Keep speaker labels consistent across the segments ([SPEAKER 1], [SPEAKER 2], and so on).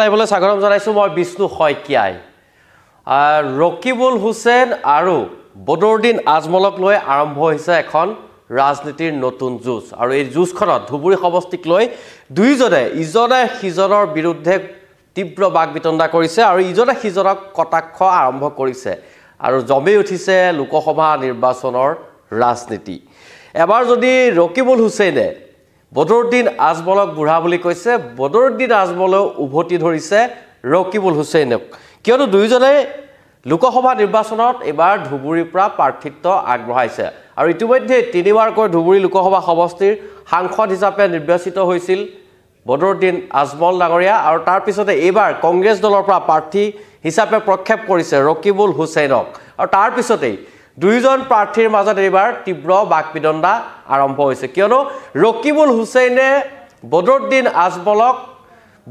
[SPEAKER 1] লাইভলৈ স্বাগতম জনাইছোঁ মই বিষ্ণু শইকীয়াই ৰকিবুল হুছেইন আৰু বদৰুদ্দিন আজমলক লৈ আৰম্ভ হৈছে এখন ৰাজনীতিৰ নতুন যুঁজ আৰু এই যুঁজখনত ধুবুৰী সমষ্টিক লৈ দুয়োজনে ইজনে সিজনৰ বিৰুদ্ধে তীব্ৰ বাক বিতণ্ডা কৰিছে আৰু ইজনে সিজনক কটাক্ষ আৰম্ভ কৰিছে আৰু জমি উঠিছে লোকসভা নিৰ্বাচনৰ ৰাজনীতি এবাৰ যদি ৰকিবুল হুছেইনে বদৰুদ্দিন আজমলক বুঢ়া বুলি কৈছে বদৰুদ্দিন আজমলেও উভতি ধৰিছে ৰকিবুল হুছেইনক কিয়নো দুয়োজনে লোকসভা নিৰ্বাচনত এইবাৰ ধুবুৰীৰ পৰা প্ৰাৰ্থিত্ব আগবঢ়াইছে আৰু ইতিমধ্যে তিনিবাৰকৈ ধুবুৰী লোকসভা সমষ্টিৰ সাংসদ হিচাপে নিৰ্বাচিত হৈছিল বদৰুদ্দিন আজমল ডাঙৰীয়া আৰু তাৰপিছতে এইবাৰ কংগ্ৰেছ দলৰ পৰা প্ৰাৰ্থী হিচাপে প্ৰক্ষেপ কৰিছে ৰকিবুল হুছেইনক আৰু তাৰপিছতেই দুয়োজন প্ৰাৰ্থীৰ মাজত এইবাৰ তীব্ৰ বাক বিদণ্ডা আৰম্ভ হৈছে কিয়নো ৰকিবুল হুছেইনে বদৰুদ্দিন আজমলক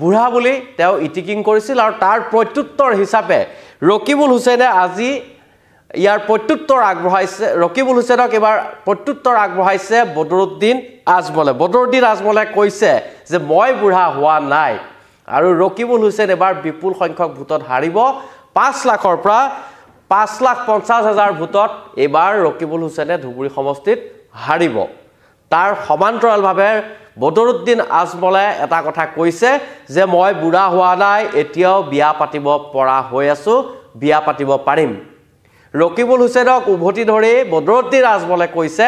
[SPEAKER 1] বুঢ়া বুলি তেওঁ ইটিকিং কৰিছিল আৰু তাৰ প্ৰত্যুত্তৰ হিচাপে ৰকিবুল হুছেইনে আজি ইয়াৰ প্ৰত্যুত্তৰ আগবঢ়াইছে ৰকিবুল হুছেইনক এইবাৰ প্ৰত্যুত্তৰ আগবঢ়াইছে বদৰুদ্দিন আজমলে বদৰুদ্দিন আজমলে কৈছে যে মই বুঢ়া হোৱা নাই আৰু ৰকিবুল হুছেইন এবাৰ বিপুল সংখ্যক ভোটত হাৰিব পাঁচ লাখৰ পৰা পাঁচ লাখ পঞ্চাছ হাজাৰ ভোটত এইবাৰ ৰকিবুল হুছেইনে ধুবুৰী সমষ্টিত হাৰিব তাৰ সমান্তৰালভাৱে বদৰুদ্দিন আজমলে এটা কথা কৈছে যে মই বুঢ়া হোৱা নাই এতিয়াও বিয়া পাতিব পৰা হৈ আছোঁ বিয়া পাতিব পাৰিম ৰকিবুল হুছেইনক উভতি ধৰি বদৰুদ্দিন আজমলে কৈছে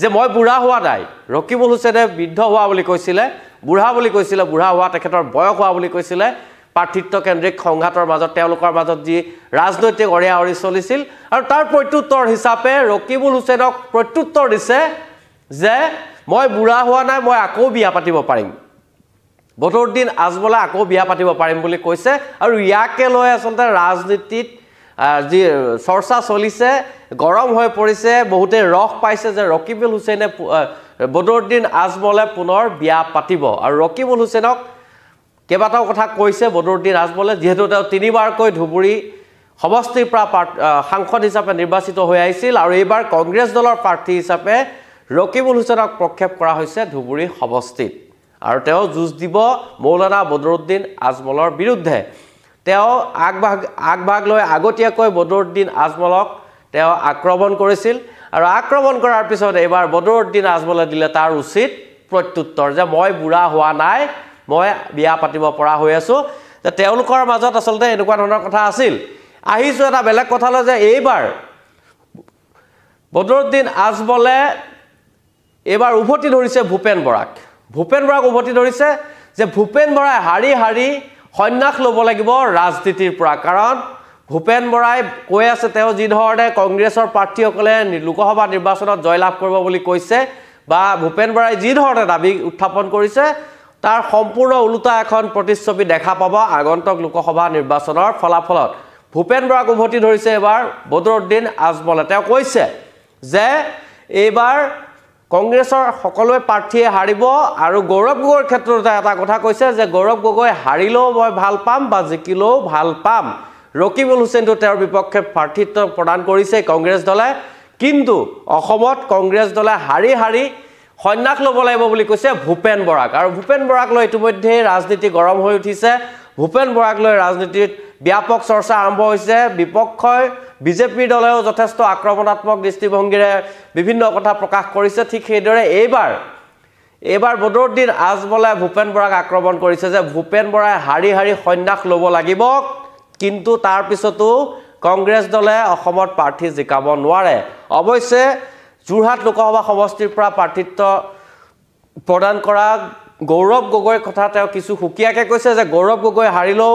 [SPEAKER 1] যে মই বুঢ়া হোৱা নাই ৰকিবুল হুছেইনে বৃদ্ধ হোৱা বুলি কৈছিলে বুঢ়া বুলি কৈছিলে বুঢ়া হোৱা তেখেতৰ বয়স হোৱা বুলি কৈছিলে প্ৰাৰ্থিত্বকেন্দ্ৰিক সংঘাতৰ মাজত তেওঁলোকৰ মাজত যি ৰাজনৈতিক অৰিয়া অৰি চলিছিল আৰু তাৰ প্ৰত্যুত্তৰ হিচাপে ৰকিবুল হুছেইনক প্ৰত্যুত্তৰ দিছে যে মই বুঢ়া হোৱা নাই মই আকৌ বিয়া পাতিব পাৰিম বদৰুদ্দিন আজমলে আকৌ বিয়া পাতিব পাৰিম বুলি কৈছে আৰু ইয়াকে লৈ আচলতে ৰাজনীতিত যি চৰ্চা চলিছে গৰম হৈ পৰিছে বহুতে ৰস পাইছে যে ৰকিবুল হুছেইনে বদৰুদ্দিন আজমলে পুনৰ বিয়া পাতিব আৰু ৰকিবুল হুছেইনক কেইবাটাও কথা কৈছে বদৰুদ্দিন আজমলে যিহেতু তেওঁ তিনিবাৰকৈ ধুবুৰী সমষ্টিৰ পৰা সাংসদ হিচাপে নিৰ্বাচিত হৈ আহিছিল আৰু এইবাৰ কংগ্ৰেছ দলৰ প্ৰাৰ্থী হিচাপে ৰকিবুল হুছেইনক প্ৰক্ষেপ কৰা হৈছে ধুবুৰী সমষ্টিত আৰু তেওঁ যুঁজ দিব মৌলানা বদৰুদ্দিন আজমলৰ বিৰুদ্ধে তেওঁ আগভাগ আগভাগ লৈ আগতীয়াকৈ বদৰুদ্দিন আজমলক তেওঁ আক্ৰমণ কৰিছিল আৰু আক্ৰমণ কৰাৰ পিছত এইবাৰ বদৰুদ্দিন আজমলে দিলে তাৰ উচিত প্ৰত্যুত্তৰ যে মই বুঢ়া হোৱা নাই মই বিয়া পাতিব পৰা হৈ আছোঁ যে তেওঁলোকৰ মাজত আচলতে এনেকুৱা ধৰণৰ কথা আছিল আহিছোঁ এটা বেলেগ কথালৈ যে এইবাৰ বদৰুদ্দিন আজবলে এইবাৰ উভতি ধৰিছে ভূপেন বৰাক ভূপেন বৰাক উভতি ধৰিছে যে ভূপেন বৰাই হাৰি হাৰি সন্যাস ল'ব লাগিব ৰাজনীতিৰ পৰা কাৰণ ভূপেন বৰাই কৈ আছে তেওঁ যিধৰণে কংগ্ৰেছৰ প্ৰাৰ্থীসকলে লোকসভা নিৰ্বাচনত জয়লাভ কৰিব বুলি কৈছে বা ভূপেন বৰাই যিধৰণে দাবী উত্থাপন কৰিছে তার সম্পূর্ণ উলুতা এখন প্রতিচ্ছবি দেখা পাব আগন্তক লোকসভা নির্বাচনের ফলাফলত ভূপেন বরাক উভতি ধরেছে এবার বদরুদ্দিন আজমলে কৈছে যে এইবার কংগ্রেসের সকলে প্রার্থী হারিব আর গৌরব গগৈর ক্ষেত্রে একটা কথা কৈছে যে গৌরব গগৈ হারিলেও মানে ভাল পাম বা জিকিলেও ভাল পাম রকিবুল হুসেন তো বিপক্ষে প্রার্থিত্ব প্রদান করেছে কংগ্রেস দলে কিন্তু কংগ্রেস দলে হারি হারি সন্যাস ল'ব লাগিব বুলি কৈছে ভূপেন বৰাক আৰু ভূপেন বৰাক লৈ ইতিমধ্যেই ৰাজনীতি গৰম হৈ উঠিছে ভূপেন বৰাক লৈ ৰাজনীতিত ব্যাপক চৰ্চা আৰম্ভ হৈছে বিপক্ষই বিজেপিৰ দলেও যথেষ্ট আক্ৰমণাত্মক দৃষ্টিভংগীৰে বিভিন্ন কথা প্ৰকাশ কৰিছে ঠিক সেইদৰে এইবাৰ এইবাৰ বদৰুদ্দিন আজমলে ভূপেন বৰাক আক্ৰমণ কৰিছে যে ভূপেন বৰাই হাৰি হাৰি সন্যাস ল'ব লাগিব কিন্তু তাৰপিছতো কংগ্ৰেছ দলে অসমত প্ৰাৰ্থী জিকাব নোৱাৰে অৱশ্যে যোৰহাট লোকসভা সমষ্টিৰ পৰা প্ৰাৰ্থিত্ব প্ৰদান কৰা গৌৰৱ গগৈৰ কথা তেওঁ কিছু সুকীয়াকৈ কৈছে যে গৌৰৱ গগৈ হাৰিলেও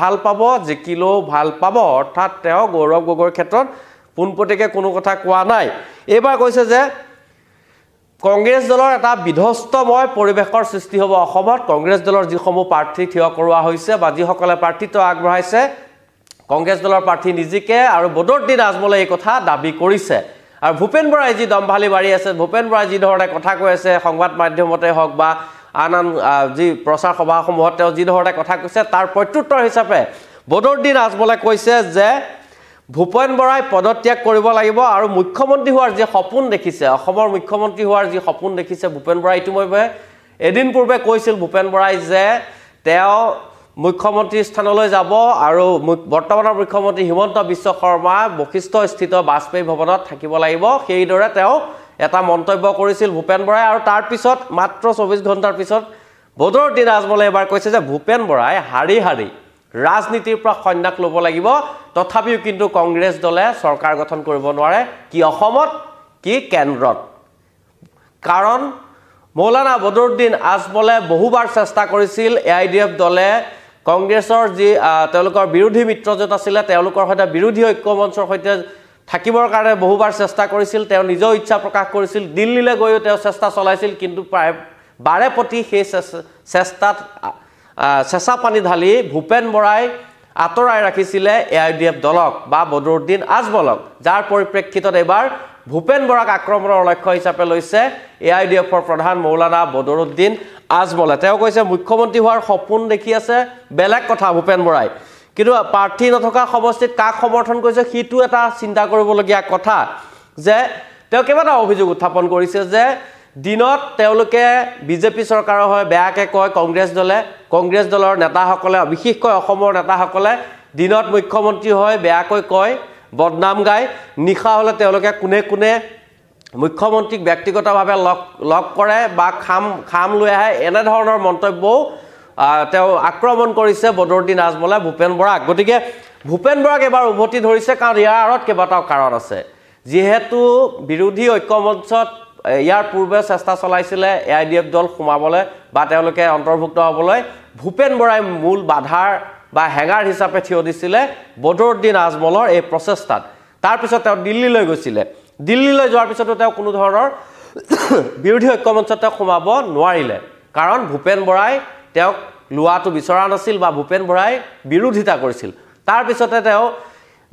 [SPEAKER 1] ভাল পাব জিকিলেও ভাল পাব অৰ্থাৎ তেওঁ গৌৰৱ গগৈৰ ক্ষেত্ৰত পোনপটীয়াকৈ কোনো কথা কোৱা নাই এইবাৰ কৈছে যে কংগ্ৰেছ দলৰ এটা বিধ্বস্তময় পৰিৱেশৰ সৃষ্টি হ'ব অসমত কংগ্ৰেছ দলৰ যিসমূহ প্ৰাৰ্থী থিয় কৰোৱা হৈছে বা যিসকলে প্ৰাৰ্থিত্ব আগবঢ়াইছে কংগ্ৰেছ দলৰ প্ৰাৰ্থী নিজিকে আৰু বদৰুদ্দিন আজমলে এই কথা দাবী কৰিছে আৰু ভূপেন বৰাই যি দম্ভালি বাঢ়ি আছে ভূপেন বৰাই যিধৰণে কথা কৈ আছে সংবাদ মাধ্যমতে হওক বা আন আন যি প্ৰচাৰ সভাসমূহত তেওঁ যিধৰণে কথা কৈছে তাৰ প্ৰত্যুত্তৰ হিচাপে বদৰুদ্দিন আজমলে কৈছে যে ভূপেন বৰাই পদত্যাগ কৰিব লাগিব আৰু মুখ্যমন্ত্ৰী হোৱাৰ যি সপোন দেখিছে অসমৰ মুখ্যমন্ত্ৰী হোৱাৰ যি সপোন দেখিছে ভূপেন বৰাই ইতিমধ্যে এদিন পূৰ্বে কৈছিল ভূপেন বৰাই যে তেওঁ মুখ্যমন্ত্ৰী স্থানলৈ যাব আৰু বৰ্তমানৰ মুখ্যমন্ত্ৰী হিমন্ত বিশ্ব শৰ্মা বৈশিষ্ট্যস্থিত বাজপেয়ী ভৱনত থাকিব লাগিব সেইদৰে তেওঁ এটা মন্তব্য কৰিছিল ভূপেন বৰাই আৰু তাৰ পিছত মাত্ৰ চৌব্বিছ ঘণ্টাৰ পিছত বদৰুদ্দিন আজমলে এবাৰ কৈছে যে ভূপেন বৰাই হাৰি হাৰি ৰাজনীতিৰ পৰা সন্যাস ল'ব লাগিব তথাপিও কিন্তু কংগ্ৰেছ দলে চৰকাৰ গঠন কৰিব নোৱাৰে কি অসমত কি কেন্দ্ৰত কাৰণ মৌলানা বদৰুদ্দিন আজমলে বহুবাৰ চেষ্টা কৰিছিল এ আই ডি এফ দলে কংগ্ৰেছৰ যি তেওঁলোকৰ বিৰোধী মিত্ৰজোঁট আছিলে তেওঁলোকৰ সৈতে বিৰোধী ঐক্য মঞ্চৰ সৈতে থাকিবৰ কাৰণে বহুবাৰ চেষ্টা কৰিছিল তেওঁ নিজেও ইচ্ছা প্ৰকাশ কৰিছিল দিল্লীলৈ গৈও তেওঁ চেষ্টা চলাইছিল কিন্তু প্ৰায় বাৰে প্ৰতি সেই চেষ্টাত চেঁচা পানী ঢালি ভূপেন বৰাই আঁতৰাই ৰাখিছিলে এ আই ডি এফ দলক বা বদৰুদ্দিন আজমলক যাৰ পৰিপ্ৰেক্ষিতত এইবাৰ ভূপেন বৰাক আক্ৰমণৰ লক্ষ্য হিচাপে লৈছে এ আই ডি এফৰ প্ৰধান মৌলানা বদৰুদ্দিন আজমলে তেওঁ কৈছে মুখ্যমন্ত্ৰী হোৱাৰ সপোন দেখি আছে বেলেগ কথা ভূপেন বৰাই কিন্তু প্ৰাৰ্থী নথকা সমষ্টিত কাক সমৰ্থন কৰিছে সেইটো এটা চিন্তা কৰিবলগীয়া কথা যে তেওঁ কেইবাটাও অভিযোগ উত্থাপন কৰিছে যে দিনত তেওঁলোকে বিজেপি চৰকাৰৰ হয় বেয়াকৈ কয় কংগ্ৰেছ দলে কংগ্ৰেছ দলৰ নেতাসকলে বিশেষকৈ অসমৰ নেতাসকলে দিনত মুখ্যমন্ত্ৰী হয় বেয়াকৈ কয় বদনাম গায় নিশা হ'লে তেওঁলোকে কোনে কোনে মুখ্যমন্ত্ৰীক ব্যক্তিগতভাৱে লগ লগ কৰে বা খাম খাম লৈ আহে এনেধৰণৰ মন্তব্যও তেওঁ আক্ৰমণ কৰিছে বদৰুদ্দিন আজমলে ভূপেন বৰাক গতিকে ভূপেন বৰাক এবাৰ উভতি ধৰিছে কাৰণ ইয়াৰ আঁৰত কেইবাটাও কাৰণ আছে যিহেতু বিৰোধী ঐক্যমঞ্চত ইয়াৰ পূৰ্বে চেষ্টা চলাইছিলে এ আই ডি এফ দল সোমাবলৈ বা তেওঁলোকে অন্তৰ্ভুক্ত হ'বলৈ ভূপেন বৰাই মূল বাধাৰ বা হেঙাৰ হিচাপে থিয় দিছিলে বদৰুদ্দিন আজমলৰ এই প্ৰচেষ্টাত তাৰপিছত তেওঁ দিল্লীলৈ গৈছিলে দিল্লীলৈ যোৱাৰ পিছতো তেওঁ কোনো ধৰণৰ বিৰোধী ঐক্যমঞ্চত তেওঁক সোমাব নোৱাৰিলে কাৰণ ভূপেন বৰাই তেওঁক লোৱাটো বিচৰা নাছিল বা ভূপেন বৰাই বিৰোধিতা কৰিছিল তাৰপিছতে তেওঁ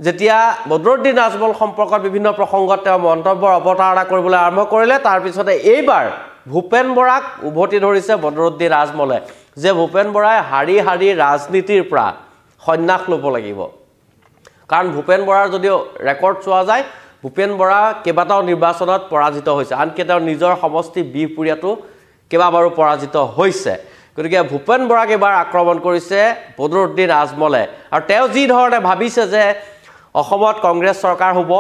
[SPEAKER 1] যেতিয়া বদৰুদ্দিন আজমল সম্পৰ্কত বিভিন্ন প্ৰসংগত তেওঁ মন্তব্যৰ অৱতাৰণা কৰিবলৈ আৰম্ভ কৰিলে তাৰপিছতে এইবাৰ ভূপেন বৰাক উভতি ধৰিছে বদৰুদ্দিন আজমলে যে ভূপেন বৰাই শাৰী শাৰী ৰাজনীতিৰ পৰা সন্যাস ল'ব লাগিব কাৰণ ভূপেন বৰাৰ যদিও ৰেকৰ্ড চোৱা যায় ভূপেন বৰা কেইবাটাও নিৰ্বাচনত পৰাজিত হৈছে আনকি তেওঁ নিজৰ সমষ্টি বিহপুৰীয়াটো কেইবাবাৰো পৰাজিত হৈছে গতিকে ভূপেন বৰাক এইবাৰ আক্ৰমণ কৰিছে বদৰুদ্দিন আজমলে আৰু তেওঁ যিধৰণে ভাবিছে যে অসমত কংগ্ৰেছ চৰকাৰ হ'ব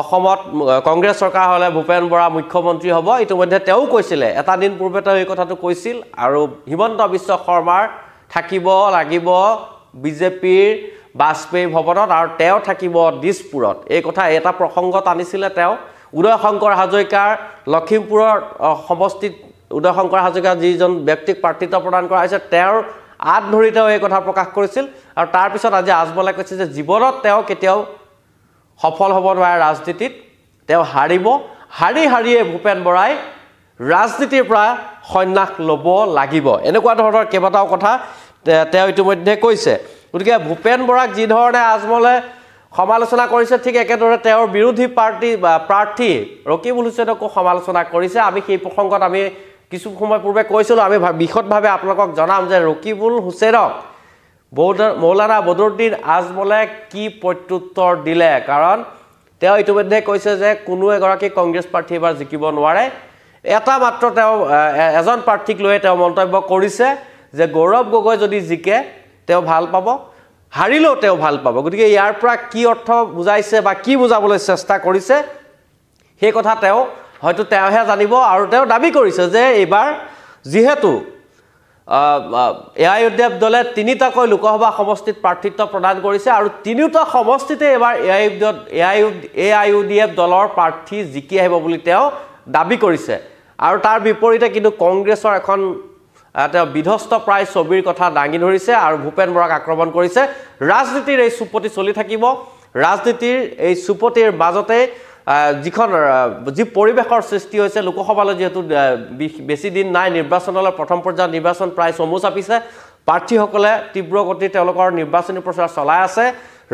[SPEAKER 1] অসমত কংগ্ৰেছ চৰকাৰ হ'লে ভূপেন বৰা মুখ্যমন্ত্ৰী হ'ব ইতিমধ্যে তেওঁ কৈছিলে এটা দিন পূৰ্বে তেওঁ এই কথাটো কৈছিল আৰু হিমন্ত বিশ্ব শৰ্মাৰ থাকিব লাগিব বিজেপিৰ বাজপেয়ী ভৱনত আৰু তেওঁ থাকিব দিছপুৰত এই কথা এটা প্ৰসংগত আনিছিলে তেওঁ উদয় শংকৰ হাজৰিকাৰ লখিমপুৰৰ সমষ্টিত উদয় শংকৰ হাজৰিকা যিজন ব্যক্তিক প্ৰাৰ্থিত্ব প্ৰদান কৰা হৈছে তেওঁৰ আঁত ধৰি তেওঁ এই কথা প্ৰকাশ কৰিছিল আৰু তাৰপিছত আজি আজমলে কৈছে যে জীৱনত তেওঁ কেতিয়াও সফল হ'ব নোৱাৰে ৰাজনীতিত তেওঁ হাৰিব হাৰি হাৰিয়ে ভূপেন বৰাই ৰাজনীতিৰ পৰা সন্যাস ল'ব লাগিব এনেকুৱা ধৰণৰ কেইবাটাও কথা তেওঁ ইতিমধ্যে কৈছে গতিকে ভূপেন বৰাক যিধৰণে আজমলে সমালোচনা কৰিছে ঠিক একেদৰে তেওঁৰ বিৰোধী পাৰ্টী বা প্ৰাৰ্থী ৰকিবুল হুছেইনকো সমালোচনা কৰিছে আমি সেই প্ৰসংগত আমি কিছু সময় পূৰ্বে কৈছিলোঁ আমি বিশদভাৱে আপোনালোকক জনাম যে ৰকিবুল হুছেইনক মৌলানা বদৰুদ্দিন আজমলে কি প্ৰত্যুত্তৰ দিলে কাৰণ তেওঁ ইতিমধ্যে কৈছে যে কোনো এগৰাকী কংগ্ৰেছ প্ৰাৰ্থী এবাৰ জিকিব নোৱাৰে এটা মাত্ৰ তেওঁ এজন প্ৰাৰ্থীক প্ৰাৰ্থীক তেওঁ মন্তব্য কৰিছে যে গৌৰৱ গগৈ যদি জিকে তেওঁ ভাল পাব হাৰিলেও তেওঁ ভাল পাব গতিকে ইয়াৰ পৰা কি অৰ্থ বুজাইছে বা কি বুজাবলৈ চেষ্টা কৰিছে সেই কথা তেওঁ হয়তো তেওঁহে জানিব আৰু তেওঁ দাবী কৰিছে যে এইবাৰ যিহেতু A I U D F দলে তিনিটাকৈ লোকসভা সমষ্টিত প্ৰাৰ্থিত্ব প্ৰদান কৰিছে আৰু তিনিওটা সমষ্টিতে এবাৰ A I U D A I U A I U D F দলৰ প্ৰাৰ্থী জিকি আহিব বুলি তেওঁ দাবী কৰিছে আৰু তাৰ বিপৰীতে কিন্তু কংগ্ৰেছৰ এখন তেওঁ বিধ্বস্ত প্ৰায় ছবিৰ কথা দাঙি ধৰিছে আৰু ভূপেন বৰাক আক্ৰমণ কৰিছে ৰাজনীতিৰ এই চুপতি চলি থাকিব ৰাজনীতিৰ এই চুপতিৰ মাজতেই যিখন যি পৰিৱেশৰ সৃষ্টি হৈছে লোকসভালৈ যিহেতু বেছি দিন নাই নিৰ্বাচনলৈ প্ৰথম পৰ্যায়ৰ নিৰ্বাচন প্ৰায় চমু চাপিছে প্ৰাৰ্থীসকলে তীব্ৰ তীব্ৰগতি তেওঁলোকৰ নিৰ্বাচনী প্ৰচাৰ চলাই আছে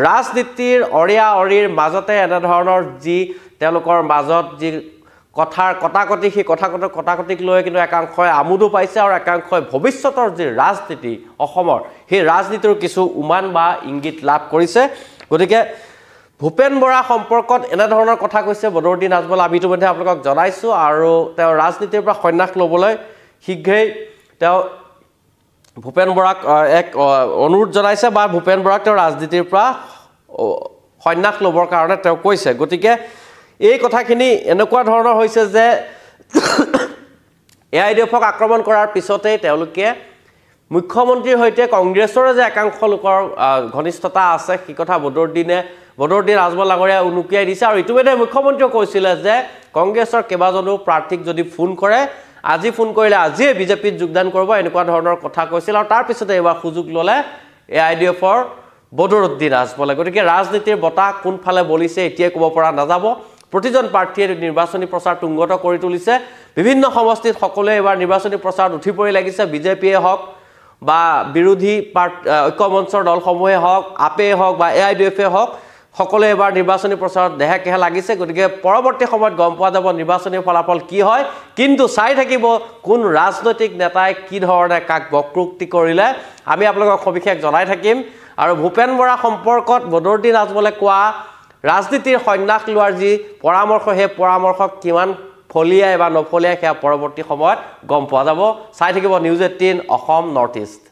[SPEAKER 1] ৰাজনীতিৰ অৰিয়া অৰিৰ মাজতে এনেধৰণৰ যি তেওঁলোকৰ মাজত যি কথাৰ কটাকটি সেই কথাকত কটাকটিক লৈ কিন্তু একাংশই আমোদো পাইছে আৰু একাংশই ভৱিষ্যতৰ যি ৰাজনীতি অসমৰ সেই ৰাজনীতিৰ কিছু উমান বা ইংগিত লাভ কৰিছে গতিকে ভূপেন বৰা সম্পৰ্কত এনেধৰণৰ কথা কৈছে বদৰুদ্দিন আজমল আমি ইতিমধ্যে আপোনালোকক জনাইছোঁ আৰু তেওঁ ৰাজনীতিৰ পৰা সন্যাস ল'বলৈ শীঘ্ৰেই তেওঁ ভূপেন বৰাক এক অনুৰোধ জনাইছে বা ভূপেন বৰাক তেওঁ ৰাজনীতিৰ পৰা সন্যাস ল'বৰ কাৰণে তেওঁ কৈছে গতিকে এই কথাখিনি এনেকুৱা ধৰণৰ হৈছে যে এ আই ডি এফক আক্ৰমণ কৰাৰ পিছতেই তেওঁলোকে মুখ্যমন্ত্ৰীৰ সৈতে কংগ্ৰেছৰে যে একাংশ লোকৰ ঘনিষ্ঠতা আছে সেই কথা বদৰুদ্দিনে বদৰুদ্দিন আজমল ডাঙৰীয়া উনুকিয়াই দিছে আৰু ইতিমধ্যে মুখ্যমন্ত্ৰীয়ে কৈছিলে যে কংগ্ৰেছৰ কেইবাজনো প্ৰাৰ্থীক যদি ফোন কৰে আজি ফোন কৰিলে আজিয়ে বিজেপিত যোগদান কৰিব এনেকুৱা ধৰণৰ কথা কৈছিল আৰু তাৰপিছতে এইবাৰ সুযোগ ল'লে এ আই ডি এফৰ বদৰুদ্দিন আজমলে গতিকে ৰাজনীতিৰ বঁটা কোনফালে বলিছে এতিয়াই ক'ব পৰা নাযাব প্ৰতিজন প্ৰাৰ্থীয়ে নিৰ্বাচনী প্ৰচাৰ তুংগত কৰি তুলিছে বিভিন্ন সমষ্টিত সকলোৱে এইবাৰ নিৰ্বাচনী প্ৰচাৰত উঠি পৰি লাগিছে বিজেপিয়ে হওক বা বিৰোধী প্ৰাৰ্থী ঐক্যমঞ্চৰ দলসমূহে হওক আপেই হওক বা এ আই ডি এফেই হওক সকলোৱে এবাৰ নিৰ্বাচনী প্ৰচাৰত দেহেকেহে লাগিছে গতিকে পৰৱৰ্তী সময়ত গম পোৱা যাব নিৰ্বাচনী ফলাফল কি হয় কিন্তু চাই থাকিব কোন ৰাজনৈতিক নেতাই কি ধৰণে কাক বকৰোক্তি কৰিলে আমি আপোনালোকক সবিশেষ জনাই থাকিম আৰু ভূপেন বৰা সম্পৰ্কত বদৰুদ্দিন আজমলে কোৱা ৰাজনীতিৰ সন্যাস লোৱাৰ যি পৰামৰ্শ সেই পৰামৰ্শক কিমান ফলিয়াই বা নফলিয়াই সেয়া পৰৱৰ্তী সময়ত গম পোৱা যাব চাই থাকিব News eighteen Assam North east